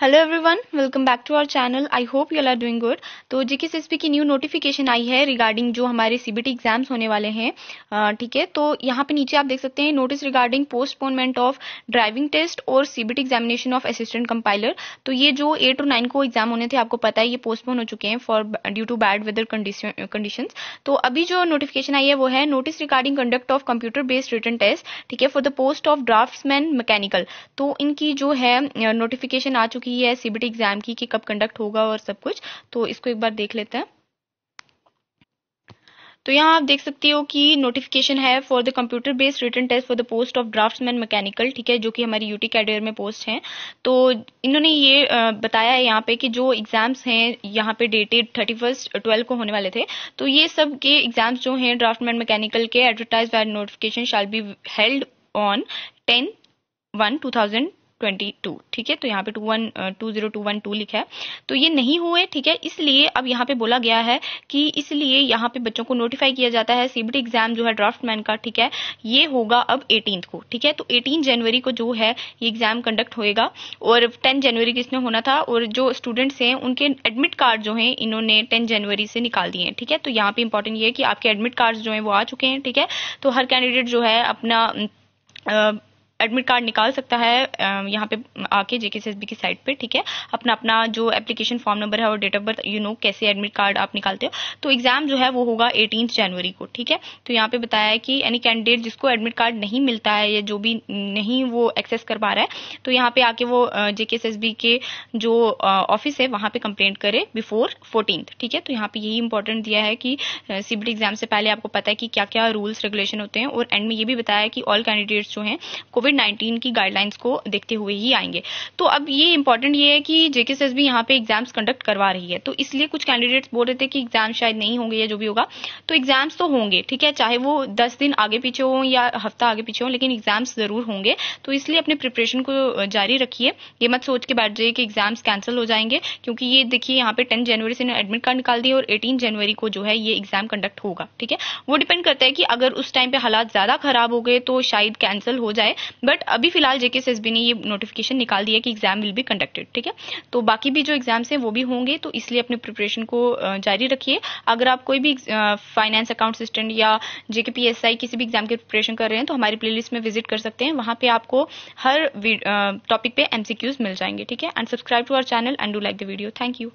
hello everyone welcome back to our channel I hope you are doing good तो GK SSP की new notification आई है regarding जो हमारे सीबीटी एग्जाम्स होने वाले हैं ठीक है तो यहाँ पे नीचे आप देख सकते हैं notice regarding postponement of driving test और CBT examination of assistant compiler तो ये जो एट और नाइन को एग्जाम होने थे आपको पता है ये पोस्टपोन हो चुके हैं for due to bad weather condition तो अभी जो नोटिफिकेशन आई है वो है notice regarding conduct of computer based written test ठीक है for the post of draftsman तो इनकी जो है नोटिफिकेशन आ चुकी की है सीबीटी एग्जाम की कि कब कंडक्ट होगा और सब कुछ तो इसको एक बार देख लेते हैं तो यहाँ आप देख सकते हो कि नोटिफिकेशन है for the computer based written test for the post of draftsman mechanical ठीक है जो कि हमारी यूटी कैडियर में पोस्ट है तो इन्होंने ये बताया है यहाँ पे कि जो एग्जाम्स हैं यहाँ पे डेटेड थर्टी फर्स्ट ट्वेल्व को होने वाले थे तो ये सब के एग्जाम्स जो है ड्राफ्टमैन मैकेनिकल के advertise by notification shall be held on ten one two thousand twenty two ठीक है तो यहाँ पे two one two zero two one two लिखा है तो ये नहीं हुए ठीक है इसलिए अब यहाँ पे बोला गया है कि इसलिए यहाँ पे बच्चों को नोटिफाई किया जाता है सीबीटी एग्जाम जो है ड्राफ्ट मैन का ठीक है ये होगा अब एटीन को ठीक है तो एटीन जनवरी को जो है ये एग्जाम कंडक्ट होगा और टेन जनवरी किसने होना था और जो स्टूडेंट्स हैं उनके एडमिट कार्ड जो है इन्होंने टेन जनवरी से निकाल दिए ठीक है तो यहाँ पे इंपॉर्टेंट ये है कि आपके एडमिट कार्ड जो है वो आ चुके हैं ठीक है तो हर कैंडिडेट जो है अपना आ, एडमिट कार्ड निकाल सकता है यहाँ पे आके जेके सी की साइट पे ठीक है अपना अपना जो एप्लीकेशन फॉर्म नंबर है और date of birth you know कैसे एडमिट कार्ड आप निकालते हो तो एग्जाम जो है वो होगा एटीन जनवरी को ठीक है तो यहाँ पे बताया है कि एनी कैंडिडेट जिसको एडमिट कार्ड नहीं मिलता है या जो भी नहीं वो एक्सेस कर पा रहा है तो यहाँ पे आके वो जेके के जो ऑफिस है वहां पर कंप्लेन करे बिफोर फोर्टीन ठीक है तो यहाँ पे यही इंपॉर्टेंट दिया है कि सीबीट एग्जाम से पहले आपको पता है कि क्या क्या रूल्स रेगुलेशन होते हैं और एंड में ये भी बताया कि ऑल कैंडिडेट्स जो है कोविड कोविड नाइन्टीन की गाइडलाइंस को देखते हुए ही आएंगे तो अब ये इंपॉर्टेंट ये है कि जेके सेस भी यहाँ पे एग्जाम्स कंडक्ट करवा रही है तो इसलिए कुछ कैंडिडेट्स बोल रहे थे कि एग्जाम शायद नहीं होंगे या जो भी होगा तो एग्जाम्स तो होंगे ठीक है चाहे वो दस दिन आगे पीछे हो या हफ्ता आगे पीछे हो लेकिन एग्जाम्स जरूर होंगे तो इसलिए अपने प्रिपरेशन को जारी रखिए ये मत सोच के बैठ जाइए कि एग्जाम्स कैंसिल हो जाएंगे क्योंकि ये देखिए यहाँ पे टेन जनवरी से एडमिट कार्ड निकाल दिए और एटीन जनवरी को जो है ये एग्जाम कंडक्ट होगा ठीक है वो डिपेंड करता है कि अगर उस टाइम पे हालात ज्यादा खराब हो गए तो शायद कैंसिल हो जाए बट अभी फिलहाल जेके एस ने ये नोटिफिकेशन निकाल दिया कि एग्जाम विल बी कंडक्टेड ठीक है तो बाकी भी जो एग्जाम्स हैं वो भी होंगे तो इसलिए अपने प्रिपरेशन को जारी रखिए अगर आप कोई भी फाइनेंस अकाउंट असिस्टेंट या जेके पी किसी भी एग्जाम की प्रिपरेशन कर रहे हैं तो हमारी प्लेलिस्ट में विजिट कर सकते हैं वहां पर आपको हर टॉपिक पे एमसीक्यूज मिल जाएंगे ठीक है and subscribe to our channel and do like the video thank you